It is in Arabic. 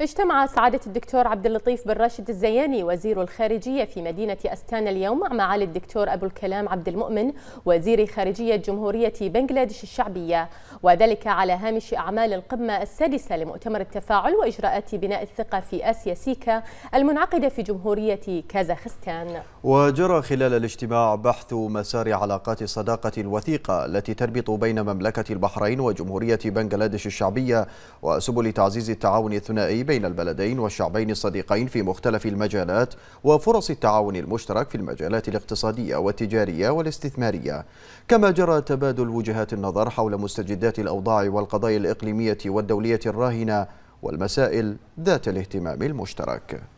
اجتمع سعادة الدكتور عبد اللطيف بن راشد الزياني وزير الخارجية في مدينة أستانا اليوم مع معالي الدكتور أبو الكلام عبد المؤمن وزير خارجية جمهورية بنغلاديش الشعبية وذلك على هامش أعمال القمة السادسة لمؤتمر التفاعل وإجراءات بناء الثقة في آسيا سيكا المنعقدة في جمهورية كازاخستان وجرى خلال الاجتماع بحث مسار علاقات الصداقة الوثيقة التي تربط بين مملكة البحرين وجمهورية بنغلاديش الشعبية وسبل تعزيز التعاون الثنائي بين البلدين والشعبين الصديقين في مختلف المجالات وفرص التعاون المشترك في المجالات الاقتصادية والتجارية والاستثمارية كما جرى تبادل وجهات النظر حول مستجدات الأوضاع والقضايا الإقليمية والدولية الراهنة والمسائل ذات الاهتمام المشترك